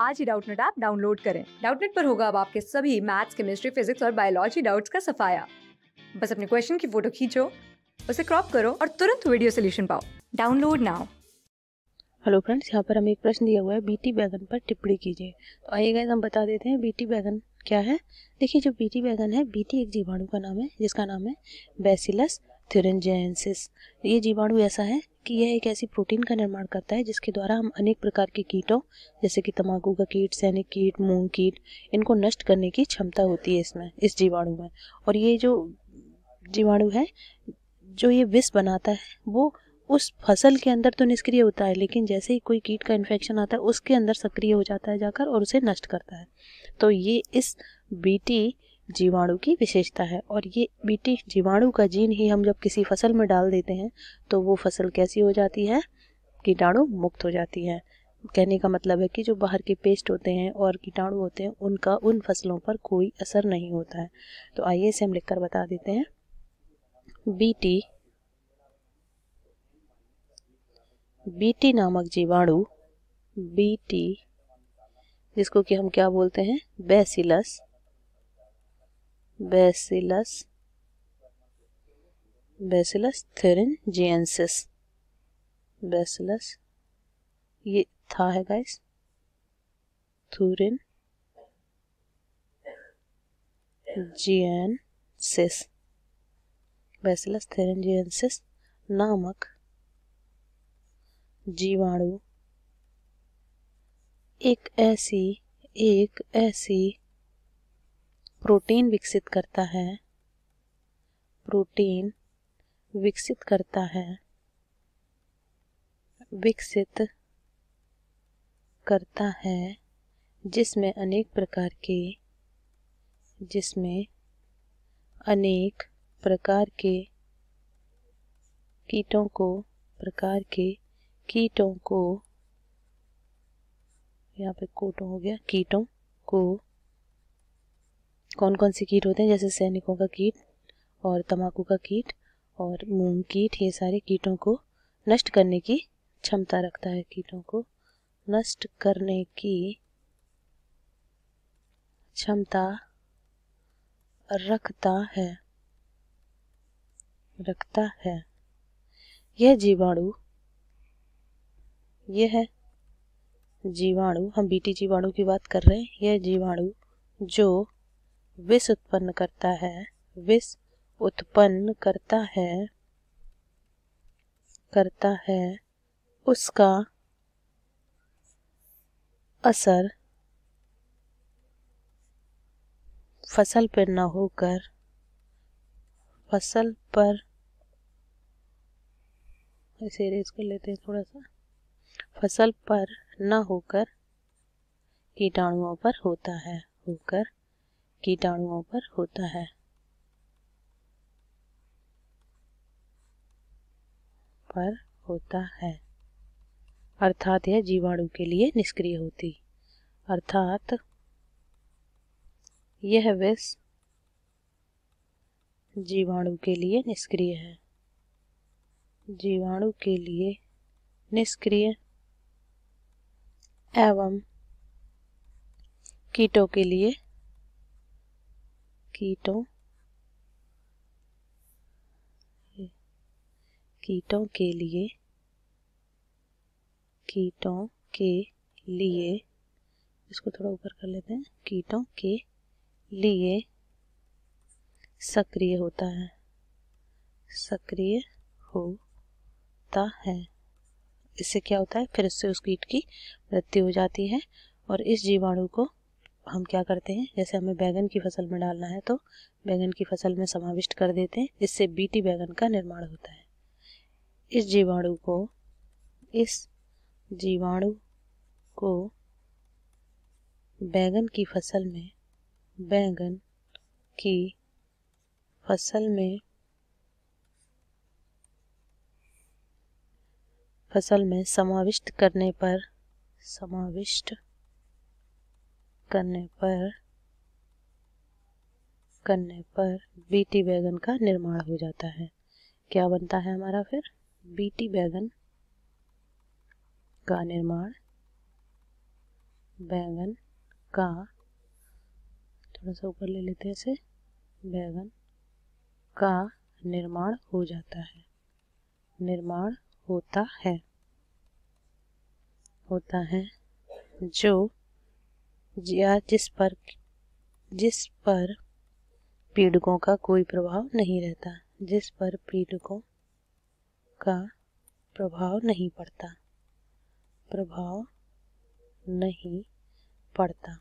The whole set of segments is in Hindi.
आज ही डाउटनेट ऐप डाउनलोड करें डाउटनेट पर होगा अब आपके सभी मैथ्स केमिस्ट्री फिजिक्स और बायोलॉजी डाउट्स का सफाया बस अपने क्वेश्चन की फोटो खींचो उसे क्रॉप करो और तुरंत वीडियो सोल्यूशन पाओ डाउनलोड नाउ हेलो फ्रेंड्स यहाँ पर हमें एक प्रश्न दिया हुआ है बीटी बैगन पर टिप्पणी कीजिए तो आइए गए हम बता देते हैं बीटी बैगन क्या है देखिए जो बीटी बैगन है बीटी एक जीवाणु का नाम है जिसका नाम है बेसिलस थ्यूरजेंसिस ये जीवाणु ऐसा है कि यह एक ऐसी प्रोटीन का निर्माण करता है जिसके द्वारा हम अनेक प्रकार के कीटों जैसे कि तम्बाकू का कीट सैनिक कीट मूंग कीट इनको नष्ट करने की क्षमता होती है इसमें इस जीवाणु में और ये जो जीवाणु है जो ये विष बनाता है वो उस फसल के अंदर तो निष्क्रिय होता है लेकिन जैसे ही कोई कीट का इन्फेक्शन आता है उसके अंदर सक्रिय हो जाता है जाकर और उसे नष्ट करता है तो ये इस बीटी जीवाणु की विशेषता है और ये बीटी जीवाणु का जीन ही हम जब किसी फसल में डाल देते हैं तो वो फसल कैसी हो जाती है कीटाणु मुक्त हो जाती है कहने का मतलब है कि जो बाहर के पेस्ट होते हैं और कीटाणु होते हैं उनका उन फसलों पर कोई असर नहीं होता है तो आइए इसे हम लिखकर बता देते हैं बीटी बीटी नामक जीवाणु बीटी जिसको कि हम क्या बोलते हैं bacillus bacillus bacillus thuringiensis bacillus ये था है गाइस थूरिन जियनसिस बैसिलस थेरेंजियंसिस नामक जीवाणु एक ऐसी एक ऐसी प्रोटीन विकसित करता है प्रोटीन विकसित करता है विकसित करता है जिसमें अनेक प्रकार के जिसमें अनेक प्रकार के कीटों को प्रकार के कीटों को यहाँ पे कोटों हो गया कीटों को कौन कौन से कीट होते हैं जैसे सैनिकों का कीट और तम्बाकू का कीट और मूंग कीट ये सारे कीटों को नष्ट करने की क्षमता रखता है कीटों को नष्ट करने की क्षमता रखता है रखता है यह जीवाणु यह है जीवाणु हम बीटी जीवाणु की बात कर रहे हैं यह जीवाणु जो विष उत्पन्न करता है विष उत्पन्न करता है करता है उसका असर फसल पर न होकर फसल पर इसे रेस कर लेते हैं थोड़ा सा फसल पर न होकर कीटाणुओं पर होता है होकर कीटाणुओं पर होता है पर होता है अर्थात यह जीवाणु के लिए निष्क्रिय होती अर्थात यह विष जीवाणु के लिए निष्क्रिय है जीवाणु के लिए निष्क्रिय एवं कीटों के लिए कीटों कीटों के लिए कीटों के लिए इसको थोड़ा ऊपर कर लेते हैं कीटों के लिए सक्रिय होता है सक्रिय होता है इससे क्या होता है फिर इससे उस कीट की मृत्यु हो जाती है और इस जीवाणु को हम क्या करते हैं जैसे हमें बैगन की फसल में डालना है तो बैगन की फसल में समाविष्ट कर देते हैं इससे बीटी बैगन का निर्माण होता है इस जीवाणु को इस जीवाणु को बैगन की फसल में बैगन की फसल में फसल में समाविष्ट करने पर समाविष्ट करने पर करने पर बीटी बैगन का निर्माण हो जाता है क्या बनता है हमारा फिर बीटी बैगन का निर्माण बैगन का थोड़ा सा ऊपर ले लेते हैं इसे बैगन का निर्माण हो जाता है निर्माण होता है होता है जो या जिस पर जिस पर पीड़कों का कोई प्रभाव नहीं रहता जिस पर पीड़कों का प्रभाव नहीं पड़ता प्रभाव नहीं पड़ता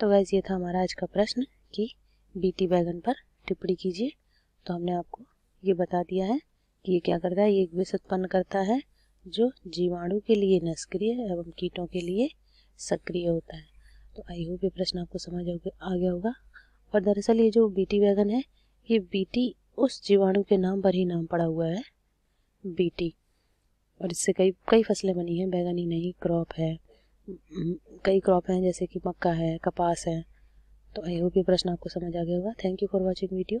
तो वैसे ये था हमारा आज का प्रश्न कि बीटी बैगन पर टिप्पणी कीजिए तो हमने आपको ये बता दिया है कि ये क्या करता है ये एक विष उत्पन्न करता है जो जीवाणु के लिए निष्क्रिय एवं कीटों के लिए सक्रिय होता है तो आई होप ये प्रश्न आपको समझ आ गया होगा और दरअसल ये जो बीटी वैगन है ये बीटी उस जीवाणु के नाम पर ही नाम पड़ा हुआ है बीटी और इससे कई कई फसलें बनी हैं बैगन ही नहीं क्रॉप है हम्म, कई क्रॉप हैं जैसे कि मक्का है कपास है तो आई होप ये प्रश्न आपको समझ आ गया होगा thank you for watching video